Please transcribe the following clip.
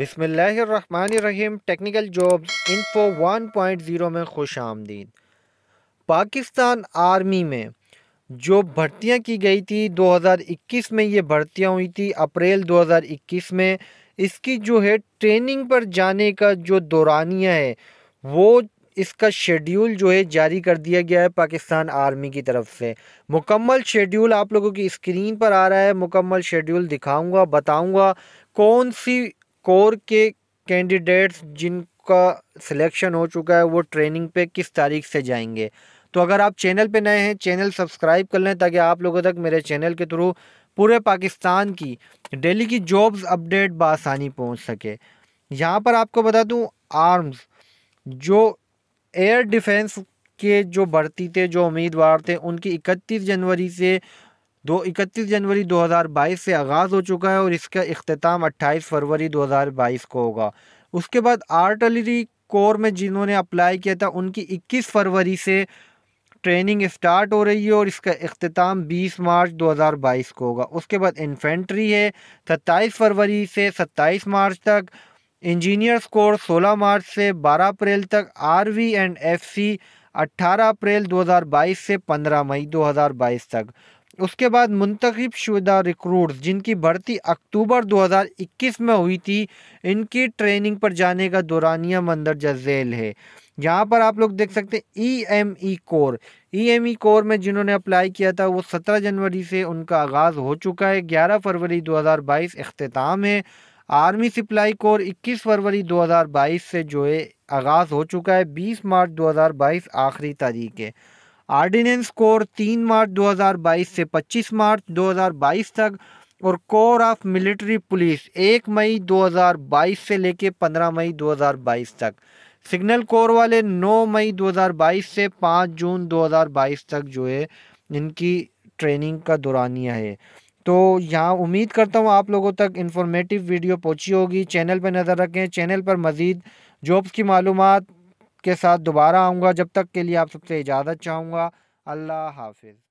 बिसमीम technical jobs info 1.0 में खुश आमदीद पाकिस्तान आर्मी में जो भर्तियां की गई थी 2021 में ये भर्तियां हुई थी अप्रैल 2021 में इसकी जो है ट्रेनिंग पर जाने का जो दौरानिया है वो इसका शेड्यूल जो है जारी कर दिया गया है पाकिस्तान आर्मी की तरफ से मुकम्मल शेड्यूल आप लोगों की स्क्रीन पर आ रहा है मुकम्मल शेड्यूल दिखाऊंगा बताऊंगा कौन सी कोर के कैंडिडेट्स जिनका सिलेक्शन हो चुका है वो ट्रेनिंग पे किस तारीख से जाएंगे तो अगर आप चैनल पे नए हैं चैनल सब्सक्राइब कर लें ताकि आप लोगों तक मेरे चैनल के थ्रू पूरे पाकिस्तान की डेली की जॉब्स अपडेट बसानी पहुंच सके यहाँ पर आपको बता दूँ आर्म्स जो एयर डिफेंस के जो भर्ती थे जो उम्मीदवार थे उनकी इकतीस जनवरी से दो इकतीस जनवरी 2022 से आगाज़ हो चुका है और इसका अख्ताम 28 फरवरी 2022 को होगा उसके बाद आर्टलरी कोर में जिन्होंने अप्लाई किया था उनकी 21 फरवरी से ट्रेनिंग स्टार्ट हो रही है और इसका अख्ताम 20 मार्च 2022 को होगा उसके बाद इन्फेंट्री है सत्ताईस फरवरी से सत्ताईस मार्च तक इंजीनियर्स कोर्स 16 मार्च से 12 अप्रैल तक आरवी एंड एफसी 18 अप्रैल 2022 से 15 मई 2022 तक उसके बाद मुंतखब शुदा रिक्रूट जिनकी भर्ती अक्टूबर 2021 में हुई थी इनकी ट्रेनिंग पर जाने का दौरानिया मंदरजा झेल है यहाँ पर आप लोग देख सकते हैं E M E corps E M E corps में जिन्होंने अप्लाई किया था वो 17 जनवरी से उनका आगाज़ हो चुका है 11 फरवरी 2022 अख्ताम है आर्मी सप्लाई कोर 21 फरवरी 2022 से जो है आगाज़ हो चुका है 20 मार्च 2022 आखिरी तारीख है आर्डिनेंस कोर 3 मार्च 2022 से 25 मार्च 2022 तक और कोर ऑफ मिलिट्री पुलिस 1 मई 2022 से लेकर 15 मई 2022 तक सिग्नल कोर वाले 9 मई 2022 से 5 जून 2022 तक जो है इनकी ट्रेनिंग का दौरानिया है तो यहाँ उम्मीद करता हूँ आप लोगों तक इन्फॉर्मेटिव वीडियो पहुँची होगी चैनल पर नज़र रखें चैनल पर मज़ीद जॉब्स की मालूम के साथ दोबारा आऊँगा जब तक के लिए आप सबसे इजाज़त चाहूँगा अल्लाह हाफिज़